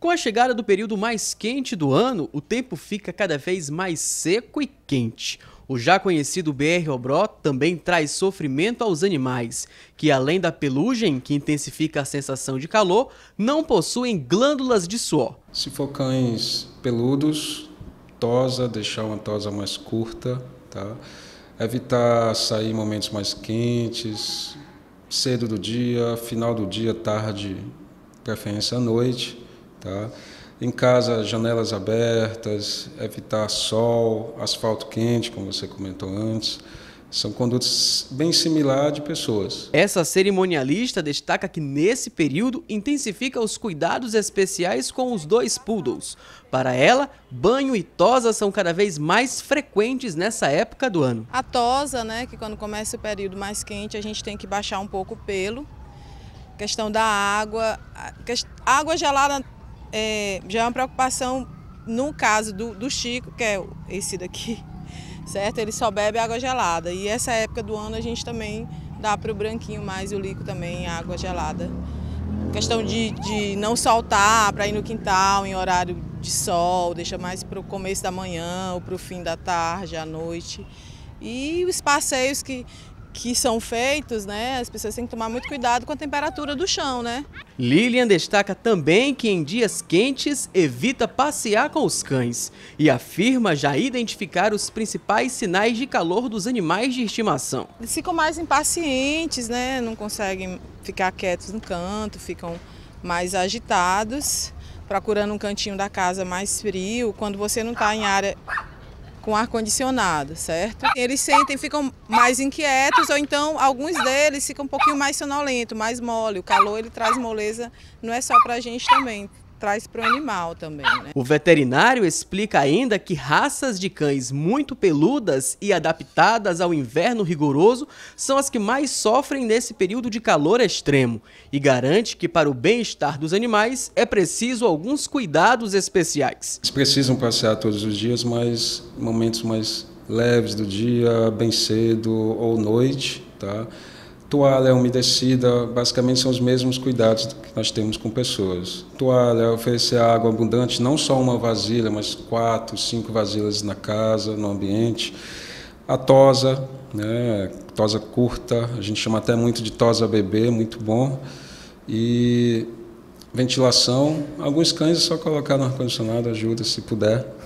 Com a chegada do período mais quente do ano, o tempo fica cada vez mais seco e quente. O já conhecido BR-Obró também traz sofrimento aos animais, que além da pelugem, que intensifica a sensação de calor, não possuem glândulas de suor. Se for cães peludos, tosa, deixar uma tosa mais curta, tá? evitar sair em momentos mais quentes, cedo do dia, final do dia, tarde, preferência à noite Tá? Em casa, janelas abertas, evitar sol, asfalto quente, como você comentou antes. São condutas bem similares de pessoas. Essa cerimonialista destaca que nesse período intensifica os cuidados especiais com os dois poodles. Para ela, banho e tosa são cada vez mais frequentes nessa época do ano. A tosa, né, que quando começa o período mais quente, a gente tem que baixar um pouco o pelo. Questão da água, água gelada é, já é uma preocupação no caso do, do Chico, que é esse daqui, certo? Ele só bebe água gelada. E essa época do ano a gente também dá para o branquinho mais e o líquido também água gelada. Questão de, de não soltar para ir no quintal em horário de sol, deixa mais para o começo da manhã ou para o fim da tarde, à noite. E os passeios que, que são feitos, né, as pessoas têm que tomar muito cuidado com a temperatura do chão, né? Lilian destaca também que em dias quentes evita passear com os cães e afirma já identificar os principais sinais de calor dos animais de estimação. Eles ficam mais impacientes, né? Não conseguem ficar quietos no canto, ficam mais agitados, procurando um cantinho da casa mais frio. Quando você não está em área com ar-condicionado, certo? Eles sentem, ficam mais inquietos, ou então alguns deles ficam um pouquinho mais sonolento, mais mole. O calor ele traz moleza, não é só para a gente também traz para o animal também. Né? O veterinário explica ainda que raças de cães muito peludas e adaptadas ao inverno rigoroso são as que mais sofrem nesse período de calor extremo e garante que para o bem-estar dos animais é preciso alguns cuidados especiais. Eles precisam passear todos os dias, mas momentos mais leves do dia, bem cedo ou noite, tá? Toalha umedecida, basicamente são os mesmos cuidados que nós temos com pessoas. Toalha, oferecer água abundante, não só uma vasilha, mas quatro, cinco vasilhas na casa, no ambiente. A tosa, né, tosa curta, a gente chama até muito de tosa bebê, muito bom. E ventilação, alguns cães é só colocar no ar-condicionado, ajuda se puder.